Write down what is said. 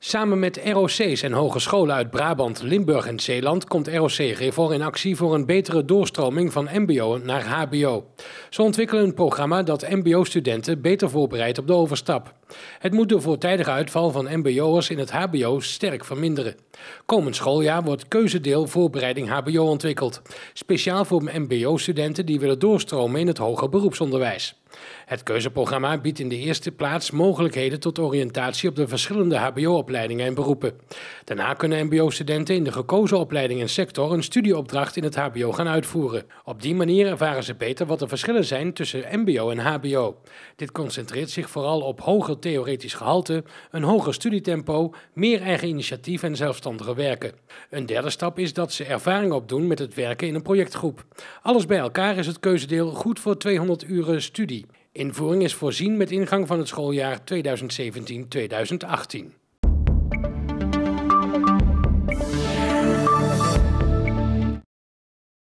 Samen met ROC's en hogescholen uit Brabant, Limburg en Zeeland komt ROC Revor in actie voor een betere doorstroming van MBO naar HBO. Ze ontwikkelen een programma dat MBO-studenten beter voorbereidt op de overstap. Het moet de voortijdige uitval van MBO'ers in het HBO sterk verminderen. Komend schooljaar wordt keuzedeel voorbereiding HBO ontwikkeld, speciaal voor MBO-studenten die willen doorstromen in het hoger beroepsonderwijs. Het keuzeprogramma biedt in de eerste plaats mogelijkheden tot oriëntatie op de verschillende HBO-opleidingen en beroepen. Daarna kunnen MBO-studenten in de gekozen opleiding en sector een studieopdracht in het HBO gaan uitvoeren. Op die manier ervaren ze beter wat de verschillen zijn tussen MBO en HBO. Dit concentreert zich vooral op hoger theoretisch gehalte, een hoger studietempo, meer eigen initiatief en zelfstandige werken. Een derde stap is dat ze ervaring opdoen met het werken in een projectgroep. Alles bij elkaar is het keuzedeel goed voor 200 uren studie. Invoering is voorzien met ingang van het schooljaar 2017-2018.